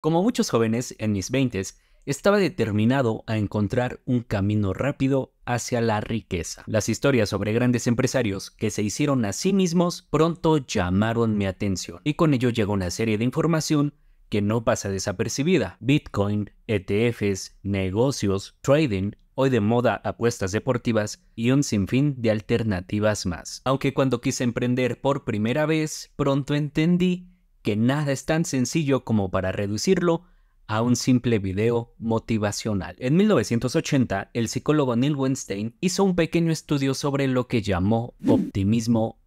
Como muchos jóvenes en mis 20 estaba determinado a encontrar un camino rápido hacia la riqueza. Las historias sobre grandes empresarios que se hicieron a sí mismos pronto llamaron mi atención y con ello llegó una serie de información que no pasa desapercibida. Bitcoin, ETFs, negocios, trading, hoy de moda apuestas deportivas y un sinfín de alternativas más. Aunque cuando quise emprender por primera vez, pronto entendí que nada es tan sencillo como para reducirlo a un simple video motivacional. En 1980, el psicólogo Neil Weinstein hizo un pequeño estudio sobre lo que llamó optimismo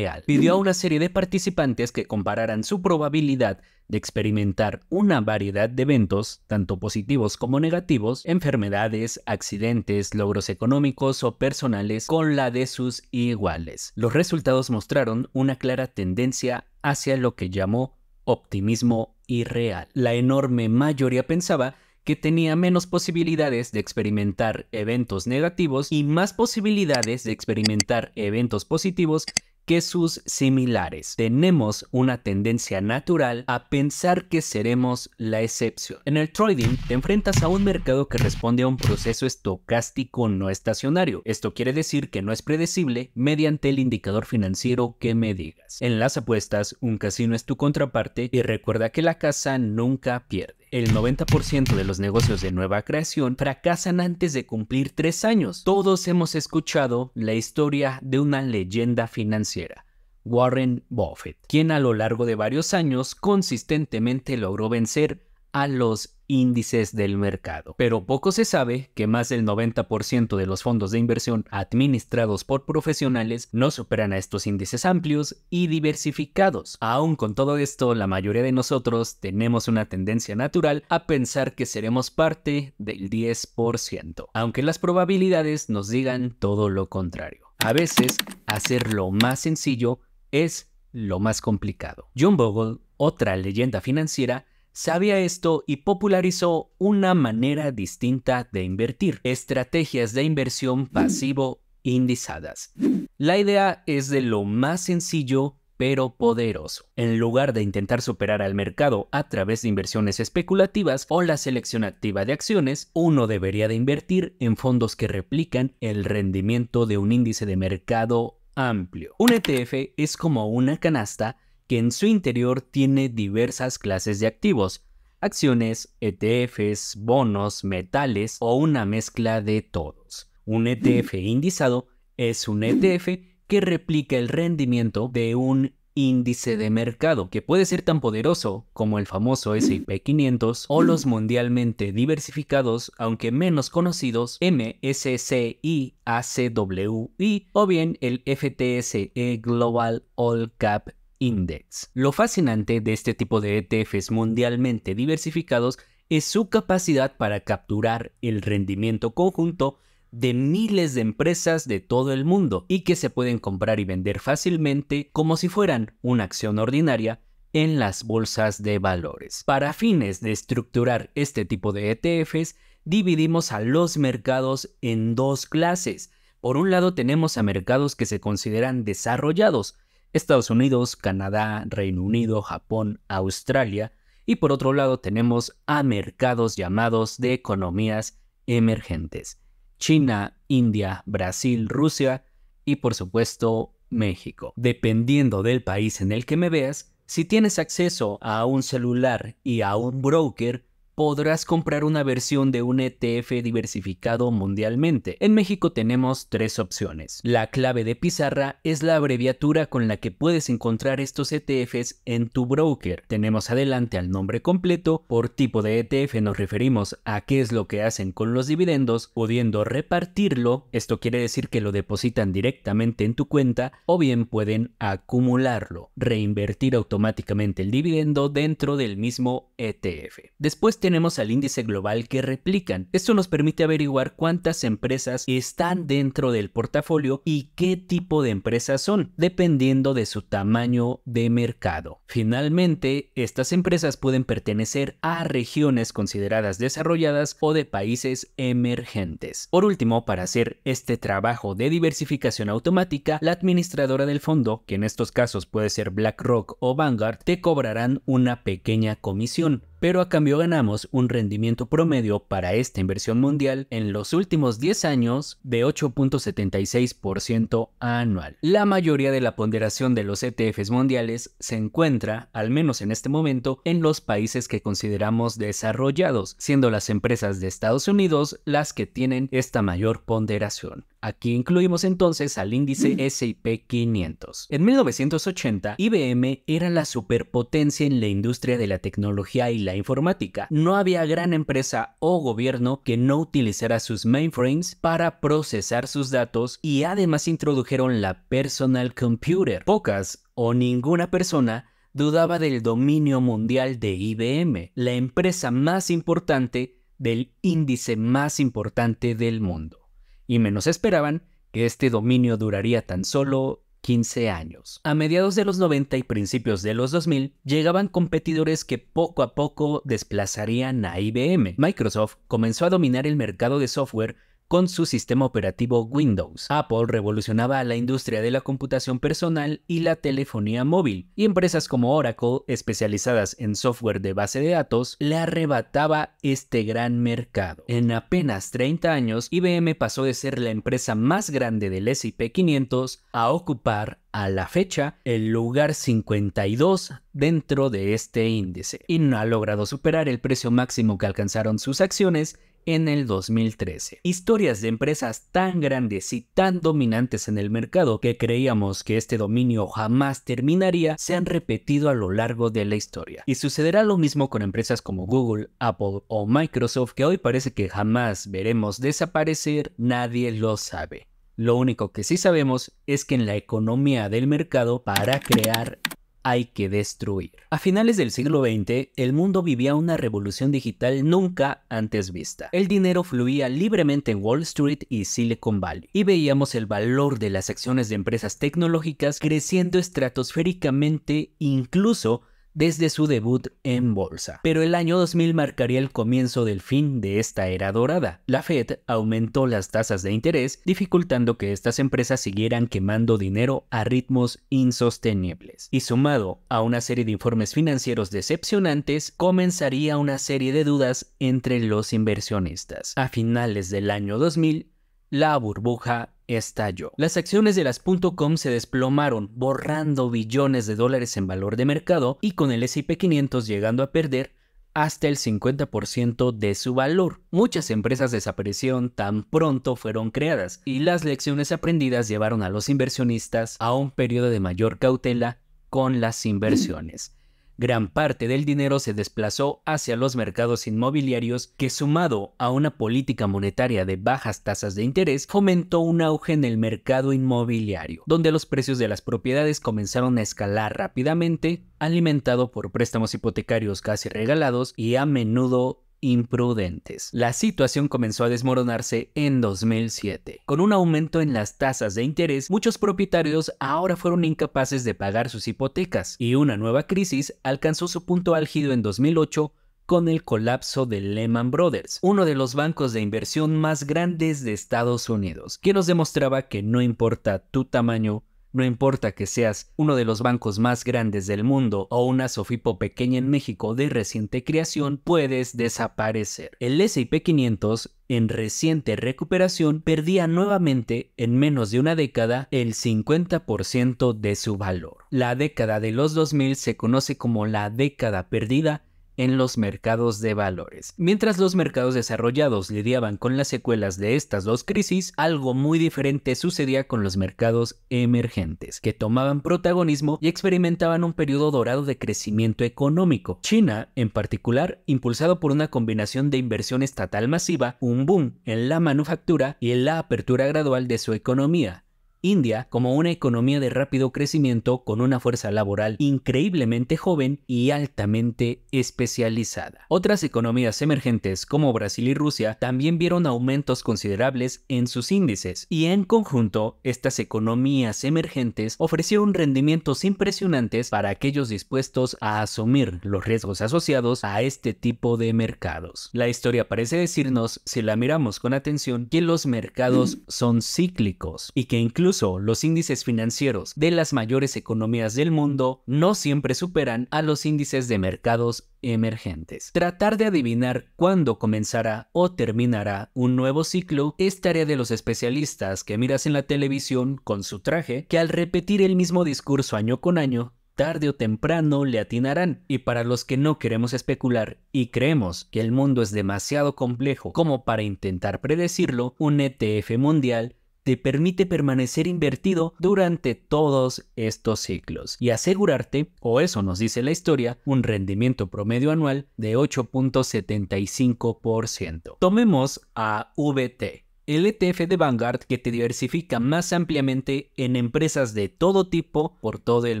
Pidió a una serie de participantes que compararan su probabilidad de experimentar una variedad de eventos, tanto positivos como negativos, enfermedades, accidentes, logros económicos o personales, con la de sus iguales. Los resultados mostraron una clara tendencia hacia lo que llamó optimismo irreal. La enorme mayoría pensaba que tenía menos posibilidades de experimentar eventos negativos y más posibilidades de experimentar eventos positivos que sus similares. Tenemos una tendencia natural a pensar que seremos la excepción. En el trading te enfrentas a un mercado que responde a un proceso estocástico no estacionario. Esto quiere decir que no es predecible mediante el indicador financiero que me digas. En las apuestas, un casino es tu contraparte y recuerda que la casa nunca pierde. El 90% de los negocios de nueva creación fracasan antes de cumplir tres años. Todos hemos escuchado la historia de una leyenda financiera. Warren Buffett, quien a lo largo de varios años consistentemente logró vencer a los índices del mercado. Pero poco se sabe que más del 90% de los fondos de inversión administrados por profesionales no superan a estos índices amplios y diversificados. Aún con todo esto, la mayoría de nosotros tenemos una tendencia natural a pensar que seremos parte del 10%, aunque las probabilidades nos digan todo lo contrario. A veces, hacer lo más sencillo es lo más complicado. John Bogle, otra leyenda financiera, Sabía esto y popularizó una manera distinta de invertir, estrategias de inversión pasivo indizadas. La idea es de lo más sencillo pero poderoso. En lugar de intentar superar al mercado a través de inversiones especulativas o la selección activa de acciones, uno debería de invertir en fondos que replican el rendimiento de un índice de mercado amplio. Un ETF es como una canasta que en su interior tiene diversas clases de activos, acciones, ETFs, bonos, metales o una mezcla de todos. Un ETF mm. indizado es un ETF que replica el rendimiento de un índice de mercado, que puede ser tan poderoso como el famoso S&P 500 o los mundialmente diversificados, aunque menos conocidos, MSCI ACWI o bien el FTSE Global All Cap Index. Lo fascinante de este tipo de ETFs mundialmente diversificados es su capacidad para capturar el rendimiento conjunto de miles de empresas de todo el mundo y que se pueden comprar y vender fácilmente como si fueran una acción ordinaria en las bolsas de valores. Para fines de estructurar este tipo de ETFs, dividimos a los mercados en dos clases. Por un lado tenemos a mercados que se consideran desarrollados, Estados Unidos, Canadá, Reino Unido, Japón, Australia, y por otro lado tenemos a mercados llamados de economías emergentes, China, India, Brasil, Rusia y por supuesto México. Dependiendo del país en el que me veas, si tienes acceso a un celular y a un broker, podrás comprar una versión de un ETF diversificado mundialmente. En México tenemos tres opciones. La clave de pizarra es la abreviatura con la que puedes encontrar estos ETFs en tu broker. Tenemos adelante al nombre completo, por tipo de ETF nos referimos a qué es lo que hacen con los dividendos, pudiendo repartirlo, esto quiere decir que lo depositan directamente en tu cuenta, o bien pueden acumularlo, reinvertir automáticamente el dividendo dentro del mismo ETF. Después tenemos al índice global que replican. Esto nos permite averiguar cuántas empresas están dentro del portafolio y qué tipo de empresas son, dependiendo de su tamaño de mercado. Finalmente, estas empresas pueden pertenecer a regiones consideradas desarrolladas o de países emergentes. Por último, para hacer este trabajo de diversificación automática, la administradora del fondo, que en estos casos puede ser BlackRock o Vanguard, te cobrarán una pequeña comisión pero a cambio ganamos un rendimiento promedio para esta inversión mundial en los últimos 10 años de 8.76% anual. La mayoría de la ponderación de los ETFs mundiales se encuentra, al menos en este momento, en los países que consideramos desarrollados, siendo las empresas de Estados Unidos las que tienen esta mayor ponderación. Aquí incluimos entonces al índice mm. S&P 500. En 1980, IBM era la superpotencia en la industria de la tecnología y la informática. No había gran empresa o gobierno que no utilizara sus mainframes para procesar sus datos y además introdujeron la personal computer. Pocas o ninguna persona dudaba del dominio mundial de IBM, la empresa más importante del índice más importante del mundo y menos esperaban que este dominio duraría tan solo 15 años. A mediados de los 90 y principios de los 2000 llegaban competidores que poco a poco desplazarían a IBM. Microsoft comenzó a dominar el mercado de software con su sistema operativo Windows. Apple revolucionaba la industria de la computación personal y la telefonía móvil, y empresas como Oracle, especializadas en software de base de datos, le arrebataba este gran mercado. En apenas 30 años, IBM pasó de ser la empresa más grande del S&P 500 a ocupar a la fecha el lugar 52 dentro de este índice y no ha logrado superar el precio máximo que alcanzaron sus acciones en el 2013. Historias de empresas tan grandes y tan dominantes en el mercado que creíamos que este dominio jamás terminaría se han repetido a lo largo de la historia. Y sucederá lo mismo con empresas como Google, Apple o Microsoft que hoy parece que jamás veremos desaparecer, nadie lo sabe. Lo único que sí sabemos es que en la economía del mercado para crear hay que destruir. A finales del siglo XX, el mundo vivía una revolución digital nunca antes vista. El dinero fluía libremente en Wall Street y Silicon Valley, y veíamos el valor de las acciones de empresas tecnológicas creciendo estratosféricamente incluso desde su debut en bolsa. Pero el año 2000 marcaría el comienzo del fin de esta era dorada. La Fed aumentó las tasas de interés, dificultando que estas empresas siguieran quemando dinero a ritmos insostenibles. Y sumado a una serie de informes financieros decepcionantes, comenzaría una serie de dudas entre los inversionistas. A finales del año 2000, la burbuja estalló. Las acciones de las .com se desplomaron, borrando billones de dólares en valor de mercado y con el S&P 500 llegando a perder hasta el 50% de su valor. Muchas empresas desaparecieron tan pronto fueron creadas y las lecciones aprendidas llevaron a los inversionistas a un periodo de mayor cautela con las inversiones gran parte del dinero se desplazó hacia los mercados inmobiliarios que sumado a una política monetaria de bajas tasas de interés fomentó un auge en el mercado inmobiliario, donde los precios de las propiedades comenzaron a escalar rápidamente, alimentado por préstamos hipotecarios casi regalados y a menudo imprudentes. La situación comenzó a desmoronarse en 2007. Con un aumento en las tasas de interés, muchos propietarios ahora fueron incapaces de pagar sus hipotecas y una nueva crisis alcanzó su punto álgido en 2008 con el colapso de Lehman Brothers, uno de los bancos de inversión más grandes de Estados Unidos, que nos demostraba que no importa tu tamaño, no importa que seas uno de los bancos más grandes del mundo o una Sofipo pequeña en México de reciente creación, puedes desaparecer. El S&P 500 en reciente recuperación perdía nuevamente en menos de una década el 50% de su valor. La década de los 2000 se conoce como la década perdida en los mercados de valores. Mientras los mercados desarrollados lidiaban con las secuelas de estas dos crisis, algo muy diferente sucedía con los mercados emergentes, que tomaban protagonismo y experimentaban un periodo dorado de crecimiento económico. China, en particular, impulsado por una combinación de inversión estatal masiva, un boom en la manufactura y en la apertura gradual de su economía, India como una economía de rápido crecimiento con una fuerza laboral increíblemente joven y altamente especializada. Otras economías emergentes como Brasil y Rusia también vieron aumentos considerables en sus índices y en conjunto estas economías emergentes ofrecieron rendimientos impresionantes para aquellos dispuestos a asumir los riesgos asociados a este tipo de mercados. La historia parece decirnos, si la miramos con atención, que los mercados son cíclicos y que incluso Incluso los índices financieros de las mayores economías del mundo no siempre superan a los índices de mercados emergentes. Tratar de adivinar cuándo comenzará o terminará un nuevo ciclo es tarea de los especialistas que miras en la televisión con su traje, que al repetir el mismo discurso año con año, tarde o temprano le atinarán. Y para los que no queremos especular y creemos que el mundo es demasiado complejo como para intentar predecirlo, un ETF mundial te permite permanecer invertido durante todos estos ciclos y asegurarte, o eso nos dice la historia, un rendimiento promedio anual de 8.75%. Tomemos a VT el ETF de Vanguard que te diversifica más ampliamente en empresas de todo tipo por todo el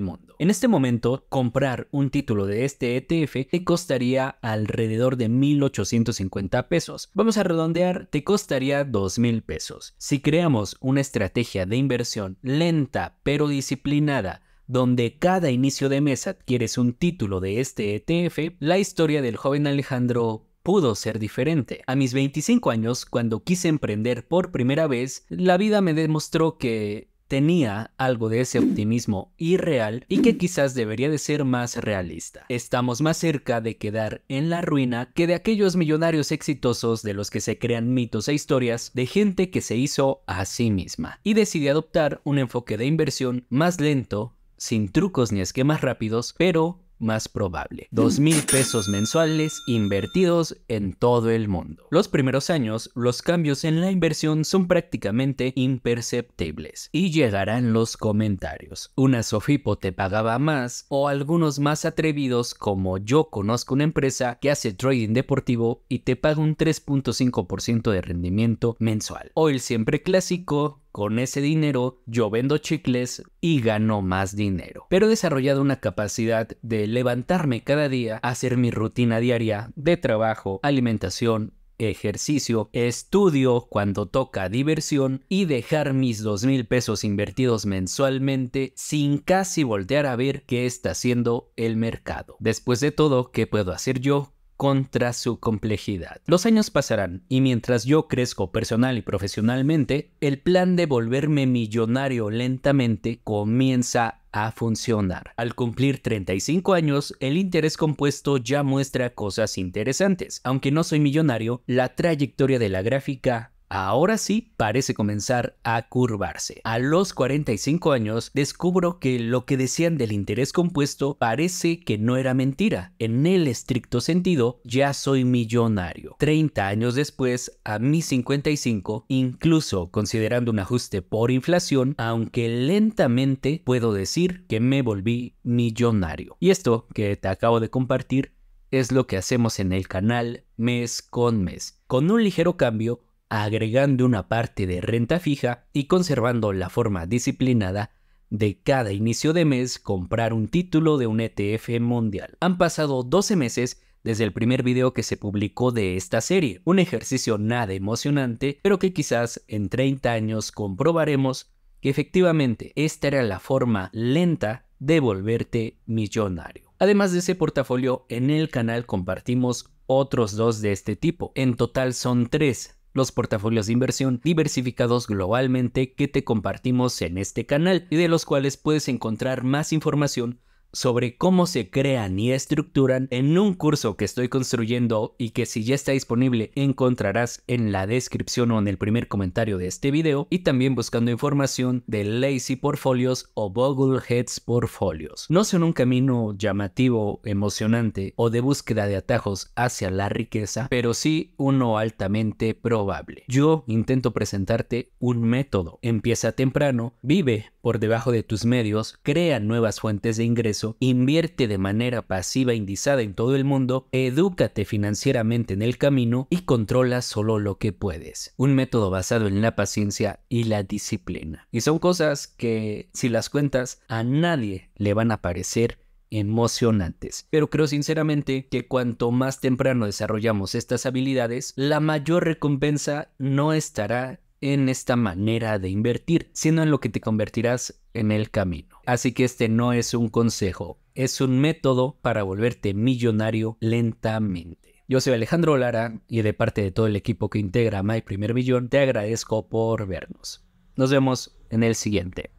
mundo. En este momento, comprar un título de este ETF te costaría alrededor de 1.850 pesos. Vamos a redondear, te costaría 2.000 pesos. Si creamos una estrategia de inversión lenta pero disciplinada, donde cada inicio de mes adquieres un título de este ETF, la historia del joven Alejandro pudo ser diferente. A mis 25 años, cuando quise emprender por primera vez, la vida me demostró que tenía algo de ese optimismo irreal y que quizás debería de ser más realista. Estamos más cerca de quedar en la ruina que de aquellos millonarios exitosos de los que se crean mitos e historias de gente que se hizo a sí misma y decidí adoptar un enfoque de inversión más lento sin trucos ni esquemas rápidos, pero más probable. Dos mil pesos mensuales invertidos en todo el mundo. Los primeros años, los cambios en la inversión son prácticamente imperceptibles y llegarán los comentarios. Una Sofipo te pagaba más o algunos más atrevidos como yo conozco una empresa que hace trading deportivo y te paga un 3.5% de rendimiento mensual. O el siempre clásico con ese dinero yo vendo chicles y gano más dinero. Pero he desarrollado una capacidad de levantarme cada día, hacer mi rutina diaria de trabajo, alimentación, ejercicio, estudio cuando toca diversión y dejar mis dos mil pesos invertidos mensualmente sin casi voltear a ver qué está haciendo el mercado. Después de todo, ¿qué puedo hacer yo contra su complejidad. Los años pasarán y mientras yo crezco personal y profesionalmente, el plan de volverme millonario lentamente comienza a funcionar. Al cumplir 35 años, el interés compuesto ya muestra cosas interesantes. Aunque no soy millonario, la trayectoria de la gráfica Ahora sí parece comenzar a curvarse. A los 45 años descubro que lo que decían del interés compuesto parece que no era mentira. En el estricto sentido, ya soy millonario. 30 años después, a mis 55, incluso considerando un ajuste por inflación, aunque lentamente puedo decir que me volví millonario. Y esto que te acabo de compartir es lo que hacemos en el canal mes con mes, con un ligero cambio agregando una parte de renta fija y conservando la forma disciplinada de cada inicio de mes comprar un título de un ETF mundial. Han pasado 12 meses desde el primer video que se publicó de esta serie, un ejercicio nada emocionante, pero que quizás en 30 años comprobaremos que efectivamente esta era la forma lenta de volverte millonario. Además de ese portafolio, en el canal compartimos otros dos de este tipo. En total son tres, los portafolios de inversión diversificados globalmente que te compartimos en este canal y de los cuales puedes encontrar más información sobre cómo se crean y estructuran en un curso que estoy construyendo y que si ya está disponible encontrarás en la descripción o en el primer comentario de este video y también buscando información de Lazy Portfolios o Bogleheads Portfolios. No son un camino llamativo, emocionante o de búsqueda de atajos hacia la riqueza, pero sí uno altamente probable. Yo intento presentarte un método. Empieza temprano, vive por debajo de tus medios, crea nuevas fuentes de ingreso, invierte de manera pasiva e indizada en todo el mundo, edúcate financieramente en el camino y controla solo lo que puedes. Un método basado en la paciencia y la disciplina. Y son cosas que, si las cuentas, a nadie le van a parecer emocionantes. Pero creo sinceramente que cuanto más temprano desarrollamos estas habilidades, la mayor recompensa no estará en esta manera de invertir, sino en lo que te convertirás en el camino. Así que este no es un consejo, es un método para volverte millonario lentamente. Yo soy Alejandro Lara y de parte de todo el equipo que integra My Primer Millón te agradezco por vernos. Nos vemos en el siguiente.